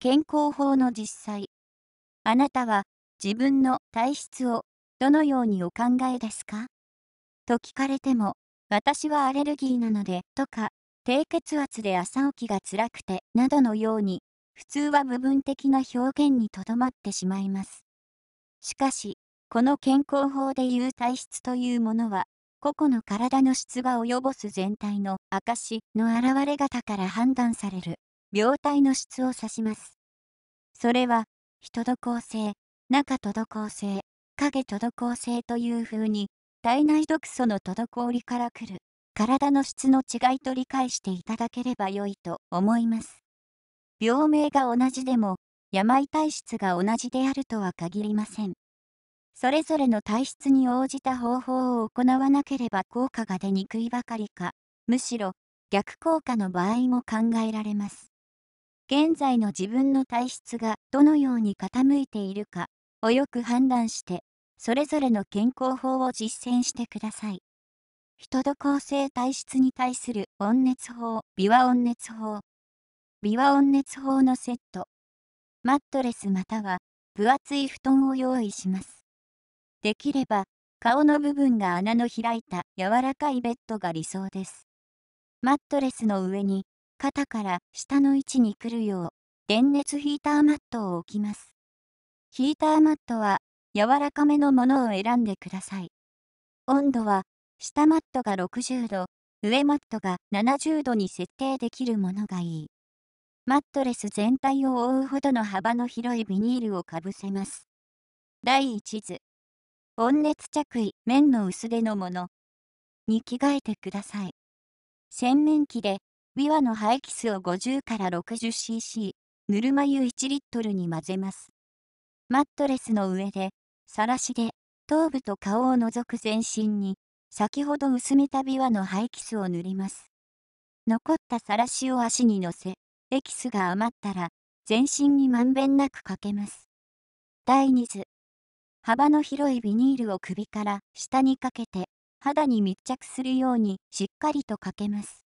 健康法の実際。あなたは自分の体質をどのようにお考えですかと聞かれても、私はアレルギーなのでとか、低血圧で朝起きが辛くてなどのように、普通は部分的な表現にとどまってしまいます。しかし、この健康法でいう体質というものは、個々の体の質が及ぼす全体の証の現れ方から判断される病態の質を指します。それは、人度構性、中都度構性、影都度構性というふうに、体内毒素の滞りから来る、体の質の違いと理解していただければよいと思います。病名が同じでも、病体質が同じであるとは限りません。それぞれの体質に応じた方法を行わなければ効果が出にくいばかりか、むしろ逆効果の場合も考えられます。現在の自分の体質がどのように傾いているかをよく判断して、それぞれの健康法を実践してください。人と構成体質に対する温熱法、ビ和温熱法。ビ和温熱法のセット。マットレスまたは分厚い布団を用意します。できれば、顔の部分が穴の開いた柔らかいベッドが理想です。マットレスの上に肩から下の位置に来るよう、電熱ヒーターマットを置きます。ヒーターマットは、柔らかめのものを選んでください。温度は、下マットが60度、上マットが70度に設定できるものがいい。マットレス全体を覆うほどの幅の広いビニールをかぶせます。第1図。温熱着衣、面の薄手のもの。に着替えてください。洗面器でビワの排気数を50から 60cc、ぬるま湯1リットルに混ぜます。マットレスの上で、さらしで、頭部と顔を除く全身に、先ほど薄めたビワの排気スを塗ります。残ったさらしを足に乗せ、エキスが余ったら、全身にまんべんなくかけます。第2図。幅の広いビニールを首から下にかけて、肌に密着するようにしっかりとかけます。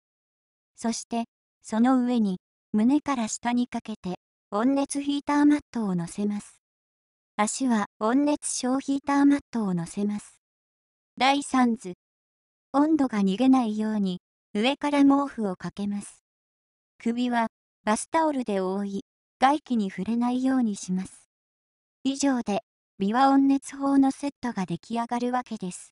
そしてその上に胸から下にかけて温熱ヒーターマットを乗せます足は温熱小ヒーターマットを乗せます第3図温度が逃げないように上から毛布をかけます首はバスタオルで覆い外気に触れないようにします以上で美和温熱法のセットが出来上がるわけです